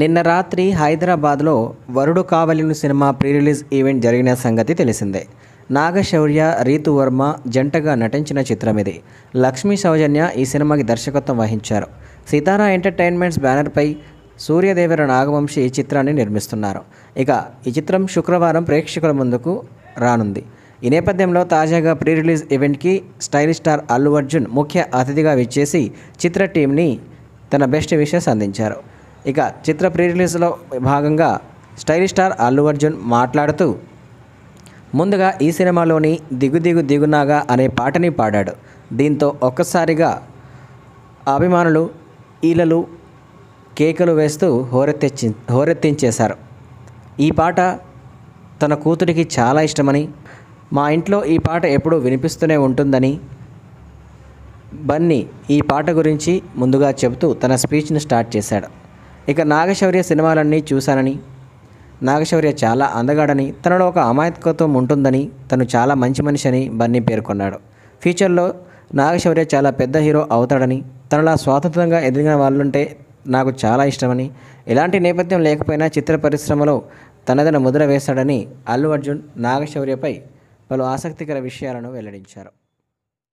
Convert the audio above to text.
నిన్న రాత్రి హైదరాబాద్లో Varudu Kavalenu cinema pre release event జరిగిన సంగతి తెలిసిందే నాగశౌర్య రీతు వర్మ జంటగా నటించిన చిత్రం ఇది లక్ష్మీ సౌజన్య ఈ సినిమాకి దర్శకత్వం వహించారు సీతారా ఎంటర్టైన్మెంట్స్ బ్యానర్పై సూర్యదేవర నాగవంశి ఈ చిత్రాన్ని నిర్మిస్తున్నారు ఇక ఈ చిత్రం శుక్రవారం ప్రేక్షకుల ముందుకు రానుంది ఈ నేపథ్యంలో తాజాగా ప్రీ రిలీజ్ ఈవెంట్కి స్టైలిష్ స్టార్ అల్లు అర్జున్ ముఖ్య అతిథిగా విచ్చేసి చిత్ర టీంని తన బెస్ట్ విషెస్ అందించారు ఇక చిత్ర ప్రీ రిలీజ్లో భాగంగా స్టైల్ స్టార్ అల్లు అర్జున్ మాట్లాడుతూ ముందుగా ఈ సినిమాలోని దిగు దిగు దిగునాగా అనే పాటని పాడాడు దీంతో ఒక్కసారిగా అభిమానులు ఈలలు కేకలు వేస్తూ హోరెత్తించి హోరెత్తించేశారు ఈ పాట తన కూతురికి చాలా ఇష్టమని మా ఇంట్లో ఈ పాట ఎప్పుడూ వినిపిస్తూనే ఉంటుందని బన్నీ ఈ పాట గురించి ముందుగా చెబుతూ తన స్పీచ్ను స్టార్ట్ చేశాడు ఇక నాగశౌర్య సినిమాలన్నీ చూశానని నాగశౌర్య చాలా అందగాడని తనలో ఒక అమాయకత్వం ఉంటుందని తను చాలా మంచి మనిషి అని బన్నీ పేర్కొన్నాడు ఫ్యూచర్లో నాగశౌర్య చాలా పెద్ద హీరో అవుతాడని తనలా స్వాతంత్రంగా ఎదిగిన వాళ్ళుంటే నాకు చాలా ఇష్టమని ఎలాంటి నేపథ్యం లేకపోయినా చిత్ర పరిశ్రమలో తనదన ముద్ర వేశాడని అల్లు అర్జున్ నాగశౌర్యపై పలు ఆసక్తికర విషయాలను వెల్లడించారు